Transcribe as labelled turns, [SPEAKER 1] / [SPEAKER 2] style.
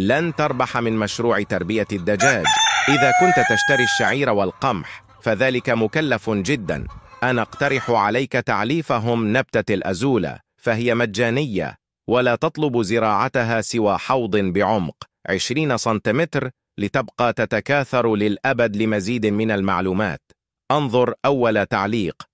[SPEAKER 1] لن تربح من مشروع تربية الدجاج إذا كنت تشتري الشعير والقمح فذلك مكلف جدا أنا اقترح عليك تعليفهم نبتة الأزولة فهي مجانية ولا تطلب زراعتها سوى حوض بعمق 20 سنتيمتر لتبقى تتكاثر للأبد لمزيد من المعلومات انظر أول تعليق